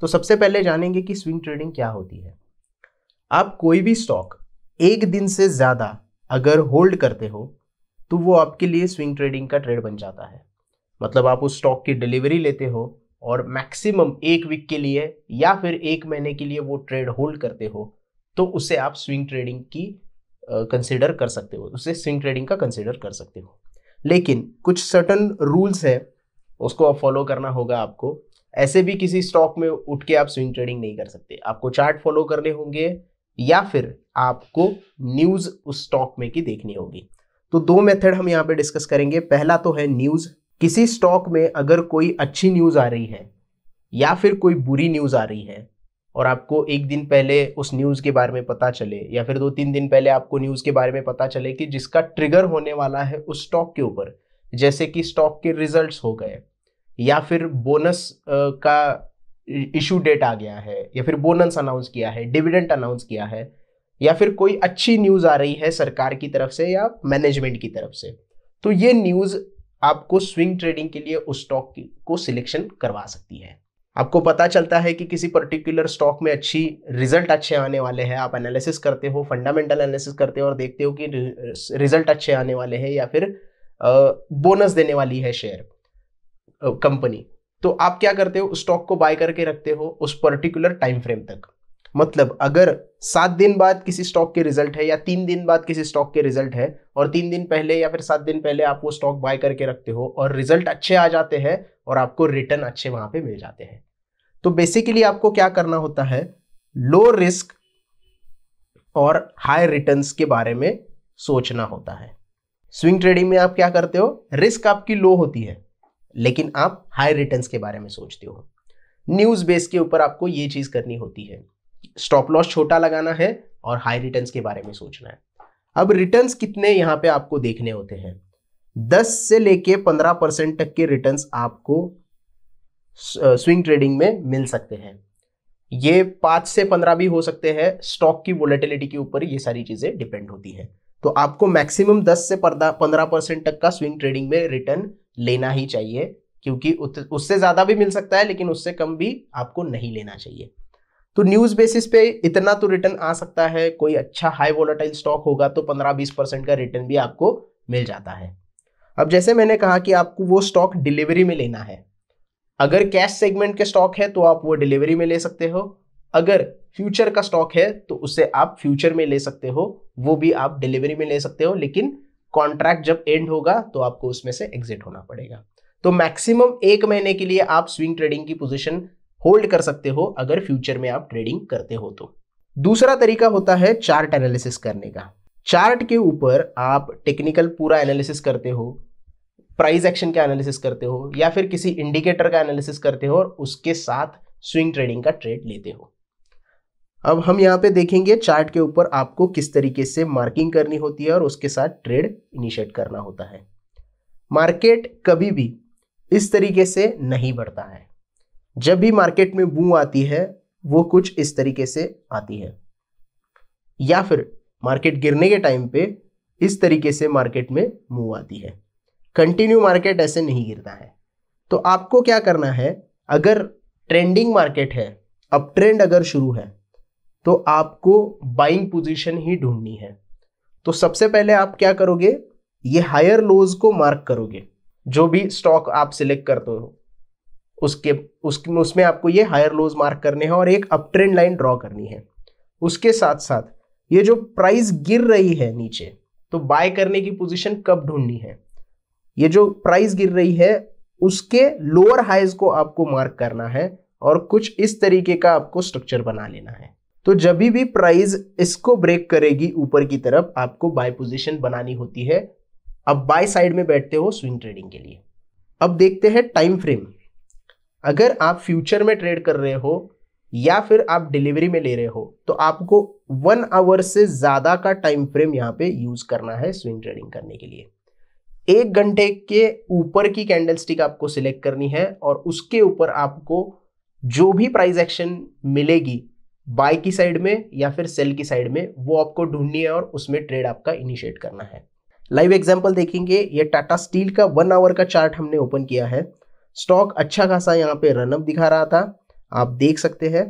तो सबसे पहले जानेंगे कि स्विंग ट्रेडिंग क्या होती है आप कोई भी स्टॉक एक दिन से ज़्यादा अगर होल्ड करते हो तो वो आपके लिए स्विंग ट्रेडिंग का ट्रेड बन जाता है मतलब आप उस स्टॉक की डिलीवरी लेते हो और मैक्सिमम एक वीक के लिए या फिर एक महीने के लिए वो ट्रेड होल्ड करते हो तो उसे आप स्विंग ट्रेडिंग की कंसिडर कर सकते हो उसे स्विंग ट्रेडिंग का कंसिडर कर सकते हो लेकिन कुछ सर्टन रूल्स है उसको फॉलो करना होगा आपको ऐसे भी किसी स्टॉक में उठ के आप स्विंग ट्रेडिंग नहीं कर सकते आपको चार्ट फॉलो करने होंगे या फिर आपको न्यूज उस स्टॉक में की देखनी होगी तो दो मेथड हम यहाँ पे डिस्कस करेंगे पहला तो है न्यूज किसी स्टॉक में अगर कोई अच्छी न्यूज आ रही है या फिर कोई बुरी न्यूज आ रही है और आपको एक दिन पहले उस न्यूज़ के बारे में पता चले या फिर दो तीन दिन पहले आपको न्यूज़ के बारे में पता चले कि जिसका ट्रिगर होने वाला है उस स्टॉक के ऊपर जैसे कि स्टॉक के रिजल्ट्स हो गए या फिर बोनस का इशू डेट आ गया है या फिर बोनस अनाउंस किया है डिविडेंट अनाउंस किया है या फिर कोई अच्छी न्यूज़ आ रही है सरकार की तरफ से या मैनेजमेंट की तरफ से तो ये न्यूज़ आपको स्विंग ट्रेडिंग के लिए उस स्टॉक को सिलेक्शन करवा सकती है आपको पता चलता है कि किसी पर्टिकुलर स्टॉक में अच्छी रिजल्ट अच्छे आने वाले हैं आप एनालिसिस करते हो फंडामेंटल एनालिसिस करते हो और देखते हो कि रिजल्ट अच्छे आने वाले हैं या फिर बोनस देने वाली है शेयर कंपनी तो आप क्या करते हो स्टॉक को बाय करके रखते हो उस पर्टिकुलर टाइम फ्रेम तक मतलब अगर सात दिन बाद किसी स्टॉक के रिजल्ट है या तीन दिन बाद किसी स्टॉक के रिजल्ट है और तीन दिन पहले या फिर सात दिन पहले आप वो स्टॉक बाय करके रखते हो और रिजल्ट अच्छे आ जाते हैं और आपको रिटर्न अच्छे वहां पे मिल जाते हैं तो बेसिकली आपको क्या करना होता है लो रिस्क और हाई रिटर्न के बारे में सोचना होता है स्विंग ट्रेडिंग में आप क्या करते हो रिस्क आपकी लो होती है लेकिन आप हाई रिटर्न के बारे में सोचते हो न्यूज़ बेस के ऊपर आपको ये चीज़ करनी होती है स्टॉप लॉस छोटा लगाना है और हाई रिटर्न के बारे में सोचना है अब रिटर्न कितने यहाँ पे आपको देखने होते हैं दस से लेके पंद्रह परसेंट तक के रिटर्न आपको स्विंग ट्रेडिंग में मिल सकते हैं ये पाँच से पंद्रह भी हो सकते हैं स्टॉक की वोलेटिलिटी के ऊपर ये सारी चीज़ें डिपेंड होती हैं तो आपको मैक्सिमम 10 से पंद्रह परसेंट तक का स्विंग ट्रेडिंग में रिटर्न लेना ही चाहिए क्योंकि उससे ज़्यादा भी मिल सकता है लेकिन उससे कम भी आपको नहीं लेना चाहिए तो न्यूज़ बेसिस पे इतना तो रिटर्न आ सकता है कोई अच्छा हाई वोलाटाइल स्टॉक होगा तो पंद्रह बीस परसेंट का रिटर्न भी आपको मिल जाता है अब जैसे मैंने कहा कि आपको वो स्टॉक डिलीवरी में लेना है अगर कैश सेगमेंट के स्टॉक है तो आप वो डिलीवरी में ले सकते हो अगर फ्यूचर का स्टॉक है तो उसे आप फ्यूचर में ले सकते हो वो भी आप डिलीवरी में ले सकते हो लेकिन कॉन्ट्रैक्ट जब एंड होगा तो आपको उसमें से एग्जिट होना पड़ेगा तो मैक्सिमम एक महीने के लिए आप स्विंग ट्रेडिंग की पोजीशन होल्ड कर सकते हो अगर फ्यूचर में आप ट्रेडिंग करते हो तो दूसरा तरीका होता है चार्ट एनालिसिस करने का चार्ट के ऊपर आप टेक्निकल पूरा एनालिसिस करते हो प्राइस एक्शन का एनालिसिस करते हो या फिर किसी इंडिकेटर का एनालिसिस करते हो और उसके साथ स्विंग ट्रेडिंग का ट्रेड लेते हो अब हम यहाँ पे देखेंगे चार्ट के ऊपर आपको किस तरीके से मार्किंग करनी होती है और उसके साथ ट्रेड इनिशिएट करना होता है मार्केट कभी भी इस तरीके से नहीं बढ़ता है जब भी मार्केट में बू आती है वो कुछ इस तरीके से आती है या फिर मार्केट गिरने के टाइम पे इस तरीके से मार्केट में मूव आती है कंटिन्यू मार्केट ऐसे नहीं गिरता है तो आपको क्या करना है अगर ट्रेंडिंग मार्केट है अब ट्रेंड अगर शुरू है तो आपको बाइंग पोजीशन ही ढूंढनी है तो सबसे पहले आप क्या करोगे ये हायर लोज को मार्क करोगे जो भी स्टॉक आप सिलेक्ट करते हो उसके उसके उसमें आपको ये हायर लोज मार्क करने हैं और एक अप ट्रेंड लाइन ड्रॉ करनी है उसके साथ साथ ये जो प्राइस गिर रही है नीचे तो बाय करने की पोजीशन कब ढूंढनी है ये जो प्राइस गिर रही है उसके लोअर हाइज को आपको मार्क करना है और कुछ इस तरीके का आपको स्ट्रक्चर बना लेना है तो जब भी प्राइस इसको ब्रेक करेगी ऊपर की तरफ आपको बाय पोजीशन बनानी होती है अब बाय साइड में बैठते हो स्विंग ट्रेडिंग के लिए अब देखते हैं टाइम फ्रेम अगर आप फ्यूचर में ट्रेड कर रहे हो या फिर आप डिलीवरी में ले रहे हो तो आपको वन आवर से ज़्यादा का टाइम फ्रेम यहाँ पे यूज़ करना है स्विंग ट्रेडिंग करने के लिए एक घंटे के ऊपर की स्टिक आपको सिलेक्ट करनी है और उसके ऊपर आपको जो भी प्राइस एक्शन मिलेगी बाय की साइड में या फिर सेल की साइड में वो आपको ढूंढनी है और उसमें ट्रेड आपका इनिशिएट करना है लाइव एग्जांपल देखेंगे ये टाटा स्टील का वन आवर का चार्ट हमने ओपन किया है स्टॉक अच्छा खासा यहाँ पे रनअप दिखा रहा था आप देख सकते हैं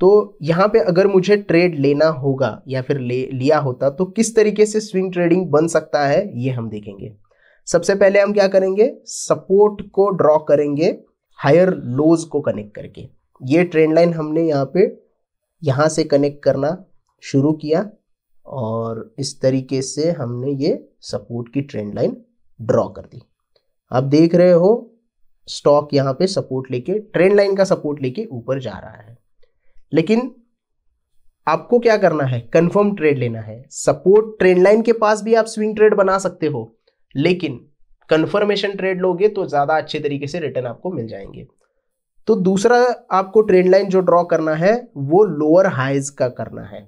तो यहाँ पे अगर मुझे ट्रेड लेना होगा या फिर ले लिया होता तो किस तरीके से स्विंग ट्रेडिंग बन सकता है ये हम देखेंगे सबसे पहले हम क्या करेंगे सपोर्ट को ड्रॉ करेंगे हायर लोज को कनेक्ट करके ये ट्रेंड लाइन हमने यहाँ पे यहाँ से कनेक्ट करना शुरू किया और इस तरीके से हमने ये सपोर्ट की ट्रेंड लाइन ड्रॉ कर दी आप देख रहे हो स्टॉक यहाँ पे सपोर्ट लेके ट्रेंड लाइन का सपोर्ट लेके ऊपर जा रहा है लेकिन आपको क्या करना है कंफर्म ट्रेड लेना है सपोर्ट ट्रेंड लाइन के पास भी आप स्विंग ट्रेड बना सकते हो लेकिन कंफर्मेशन ट्रेड लोगे तो ज़्यादा अच्छे तरीके से रिटर्न आपको मिल जाएंगे तो दूसरा आपको ट्रेंड लाइन जो ड्रॉ करना है वो लोअर हाइज का करना है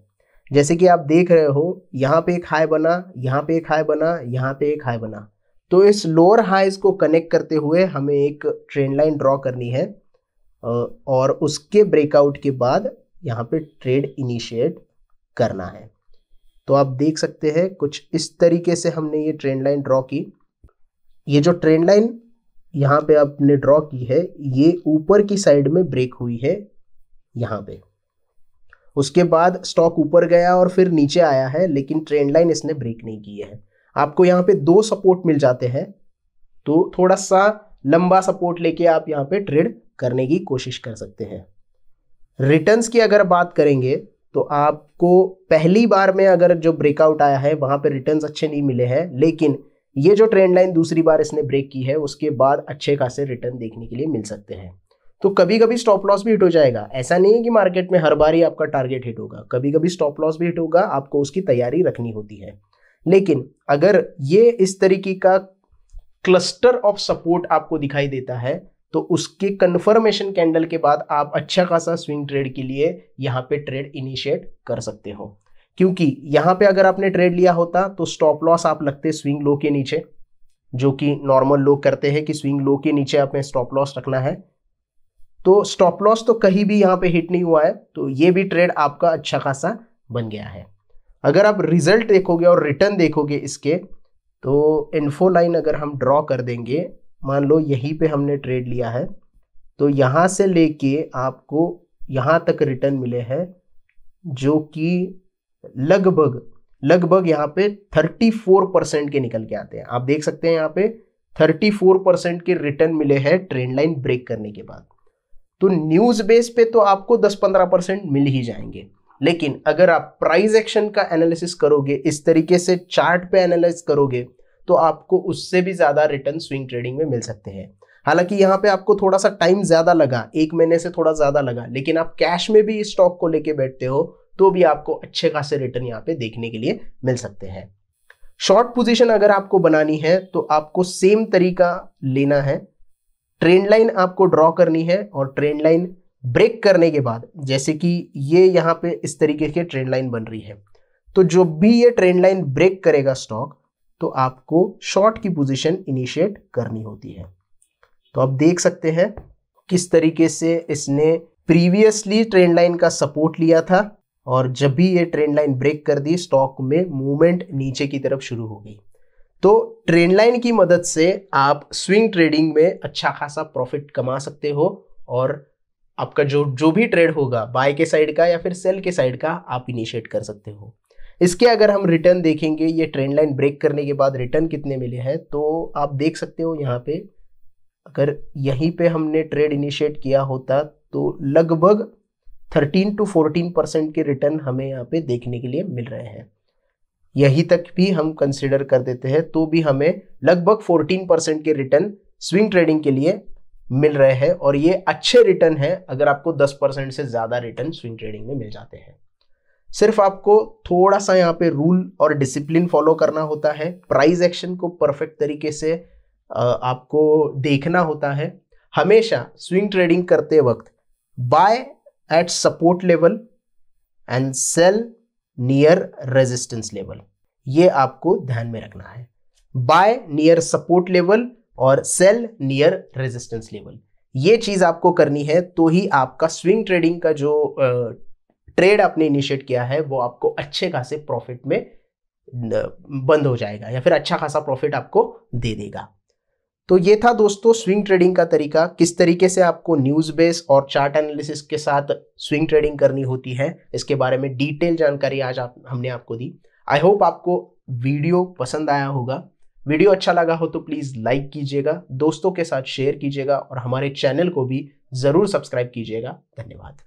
जैसे कि आप देख रहे हो यहाँ पे एक हाई बना यहाँ पे एक हाई बना यहाँ पे एक हाई बना तो इस लोअर हाइज को कनेक्ट करते हुए हमें एक ट्रेंड लाइन ड्रॉ करनी है और उसके ब्रेकआउट के बाद यहाँ पे ट्रेड इनिशिएट करना है तो आप देख सकते हैं कुछ इस तरीके से हमने ये ट्रेंड लाइन ड्रॉ की ये जो ट्रेंड लाइन यहाँ पे आपने ड्रॉ की है ये ऊपर की साइड में ब्रेक हुई है यहाँ पे उसके बाद स्टॉक ऊपर गया और फिर नीचे आया है लेकिन ट्रेंड लाइन इसने ब्रेक नहीं की है आपको यहाँ पे दो सपोर्ट मिल जाते हैं तो थोड़ा सा लंबा सपोर्ट लेके आप यहाँ पे ट्रेड करने की कोशिश कर सकते हैं रिटर्न्स की अगर बात करेंगे तो आपको पहली बार में अगर जो ब्रेकआउट आया है वहाँ पे रिटर्न्स अच्छे नहीं मिले हैं लेकिन ये जो ट्रेंड लाइन दूसरी बार इसने ब्रेक की है उसके बाद अच्छे खासे रिटर्न देखने के लिए मिल सकते हैं तो कभी कभी स्टॉप लॉस भी हिट हो जाएगा ऐसा नहीं है कि मार्केट में हर बार ही आपका टारगेट हिट होगा कभी कभी स्टॉप लॉस भी हिट होगा आपको उसकी तैयारी रखनी होती है लेकिन अगर ये इस तरीके का क्लस्टर ऑफ सपोर्ट आपको दिखाई देता है तो उसके कन्फर्मेशन कैंडल के बाद आप अच्छा खासा स्विंग ट्रेड के लिए यहाँ पे ट्रेड इनिशिएट कर सकते हो क्योंकि यहाँ पे अगर आपने ट्रेड लिया होता तो स्टॉप लॉस आप लगते स्विंग लो के नीचे जो कि नॉर्मल लोग करते हैं कि स्विंग लो के नीचे आपने स्टॉप लॉस रखना है तो स्टॉप लॉस तो कहीं भी यहाँ पे हिट नहीं हुआ है तो ये भी ट्रेड आपका अच्छा खासा बन गया है अगर आप रिजल्ट देखोगे और रिटर्न देखोगे इसके तो इन्फो लाइन अगर हम ड्रॉ कर देंगे मान लो यहीं पे हमने ट्रेड लिया है तो यहाँ से लेके आपको यहाँ तक रिटर्न मिले हैं जो कि लगभग लगभग यहाँ पे 34 परसेंट के निकल के आते हैं आप देख सकते हैं यहाँ पे 34 परसेंट के रिटर्न मिले हैं ट्रेंड लाइन ब्रेक करने के बाद तो न्यूज बेस पे तो आपको 10-15 परसेंट मिल ही जाएंगे लेकिन अगर आप प्राइस एक्शन का एनालिसिस करोगे इस तरीके से चार्ट पे एनालिस करोगे तो आपको उससे भी ज़्यादा रिटर्न स्विंग ट्रेडिंग में मिल सकते हैं हालांकि यहाँ पे आपको थोड़ा सा टाइम ज़्यादा लगा एक महीने से थोड़ा ज़्यादा लगा लेकिन आप कैश में भी इस स्टॉक को लेके बैठते हो तो भी आपको अच्छे खासे रिटर्न यहाँ पे देखने के लिए मिल सकते हैं शॉर्ट पोजीशन अगर आपको बनानी है तो आपको सेम तरीका लेना है ट्रेंड लाइन आपको ड्रॉ करनी है और ट्रेंड लाइन ब्रेक करने के बाद जैसे कि ये यहाँ पे इस तरीके की ट्रेंड लाइन बन रही है तो जो भी ये ट्रेंड लाइन ब्रेक करेगा स्टॉक तो आपको शॉर्ट की पोजीशन इनिशिएट करनी होती है तो आप देख सकते हैं किस तरीके से इसने प्रीवियसली ट्रेंड लाइन का सपोर्ट लिया था और जब भी ये ट्रेंड लाइन ब्रेक कर दी स्टॉक में मूवमेंट नीचे की तरफ शुरू हो गई तो ट्रेंड लाइन की मदद से आप स्विंग ट्रेडिंग में अच्छा खासा प्रॉफिट कमा सकते हो और आपका जो जो भी ट्रेड होगा बाय के साइड का या फिर सेल के साइड का आप इनिशिएट कर सकते हो इसके अगर हम रिटर्न देखेंगे ये ट्रेंड लाइन ब्रेक करने के बाद रिटर्न कितने मिले हैं तो आप देख सकते हो यहाँ पे अगर यहीं पे हमने ट्रेड इनिशिएट किया होता तो लगभग थर्टीन टू फोर्टीन परसेंट के रिटर्न हमें यहाँ पे देखने के लिए मिल रहे हैं यहीं तक भी हम कंसिडर कर देते हैं तो भी हमें लगभग फोर्टीन परसेंट के रिटर्न स्विंग ट्रेडिंग के लिए मिल रहे हैं और ये अच्छे रिटर्न है अगर आपको दस परसेंट से ज़्यादा रिटर्न स्विंग ट्रेडिंग में मिल जाते हैं सिर्फ आपको थोड़ा सा यहाँ पे रूल और डिसिप्लिन फॉलो करना होता है प्राइस एक्शन को परफेक्ट तरीके से आपको देखना होता है हमेशा स्विंग ट्रेडिंग करते वक्त buy at support level and sell near resistance level ये आपको ध्यान में रखना है buy near support level और sell near resistance level ये चीज़ आपको करनी है तो ही आपका स्विंग ट्रेडिंग का जो ट्रेड आपने इनिशिएट किया है वो आपको अच्छे खासे प्रॉफिट में बंद हो जाएगा या फिर अच्छा खासा प्रॉफिट आपको दे देगा तो ये था दोस्तों स्विंग ट्रेडिंग का तरीका किस तरीके से आपको न्यूज़ बेस और चार्ट एनालिसिस के साथ स्विंग ट्रेडिंग करनी होती है इसके बारे में डिटेल जानकारी आज आप हमने आपको दी आई होप आपको वीडियो पसंद आया होगा वीडियो अच्छा लगा हो तो प्लीज़ लाइक कीजिएगा दोस्तों के साथ शेयर कीजिएगा और हमारे चैनल को भी ज़रूर सब्सक्राइब कीजिएगा धन्यवाद